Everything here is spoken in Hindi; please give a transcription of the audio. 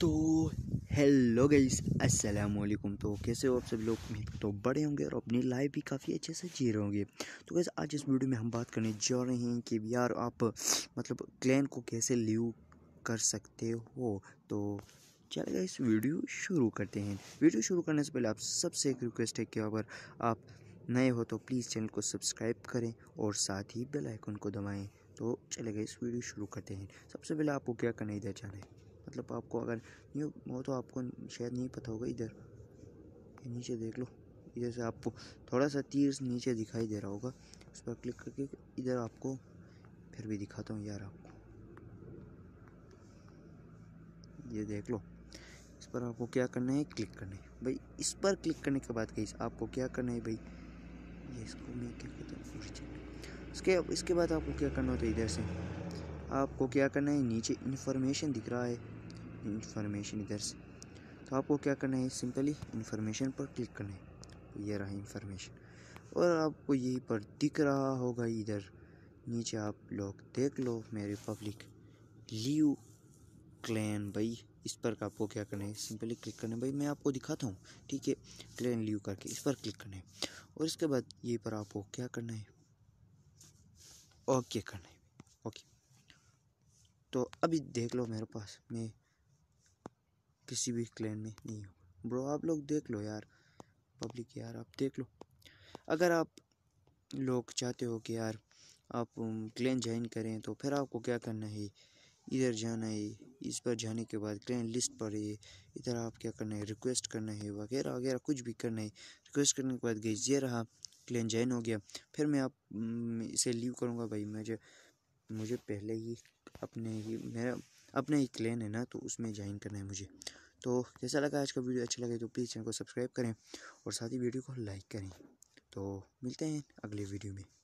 तो हेलो गईस अस्सलाम वालेकुम तो कैसे हो आप सब लोग उम्मीद तो बड़े होंगे और अपनी लाइफ भी काफ़ी अच्छे से जी रहे होंगे तो गैस आज इस वीडियो में हम बात करने जा रहे हैं कि यार आप मतलब क्लैन को कैसे लीव कर सकते हो तो चलेगा इस वीडियो शुरू करते हैं वीडियो शुरू करने से पहले आप सबसे एक रिक्वेस्ट है कि अगर आप नए हो तो प्लीज़ चैनल को सब्सक्राइब करें और साथ ही बेल आइकन को दबाएँ तो चलेगा इस वीडियो शुरू करते हैं सबसे पहले आपको क्या करना इधर जाना है मतलब आपको अगर न्यू वो तो आपको शायद नहीं पता होगा इधर नीचे देख लो इधर से आपको थोड़ा सा तीर नीचे दिखाई दे रहा होगा उस पर क्लिक करके इधर आपको फिर भी दिखाता हूँ यार आपको ये देख लो इस पर आपको क्या करना है क्लिक करना है भाई इस पर क्लिक करने के बाद कहीं आपको क्या करना है भाई ये इसको मैं क्या कहता हूँ उसके इसके बाद आपको क्या करना होता है इधर से आपको क्या करना है नीचे इन्फॉर्मेशन दिख रहा है इंफॉर्मेशन इधर से तो आपको क्या करना है सिंपली इन्फॉर्मेशन पर क्लिक करना है तो ये रहा इन्फॉर्मेशन और आपको यहीं पर दिख रहा होगा इधर नीचे आप लोग देख लो मेरी पब्लिक लीव क्लैन भाई इस पर आपको क्या करना है सिंपली क्लिक करना है भाई मैं आपको दिखाता हूँ ठीक है क्लैन लीव करके इस पर क्लिक करना है और इसके बाद ये पर आपको क्या करना है ओके करना है ओके तो अभी देख लो मेरे पास मैं किसी भी क्लैन में नहीं हो ब्रो आप लोग देख लो यार पब्लिक यार आप देख लो अगर आप लोग चाहते हो कि यार आप क्लैन ज्वाइन करें तो फिर आपको क्या करना है इधर जाना है इस पर जाने के बाद क्लैन लिस्ट पर ये इधर आप क्या करना है रिक्वेस्ट करना है वगैरह वगैरह कुछ भी करना है रिक्वेस्ट करने के बाद गई ये रहा क्लैन ज्वाइन हो गया फिर मैं आप इसे लीव करूँगा भाई मुझे मुझे पहले ही अपने ही मेरा अपने एक क्लेन है ना तो उसमें ज्वाइन करना है मुझे तो जैसा लगा आज का वीडियो अच्छा लगे तो प्लीज़ चैनल को सब्सक्राइब करें और साथ ही वीडियो को लाइक करें तो मिलते हैं अगले वीडियो में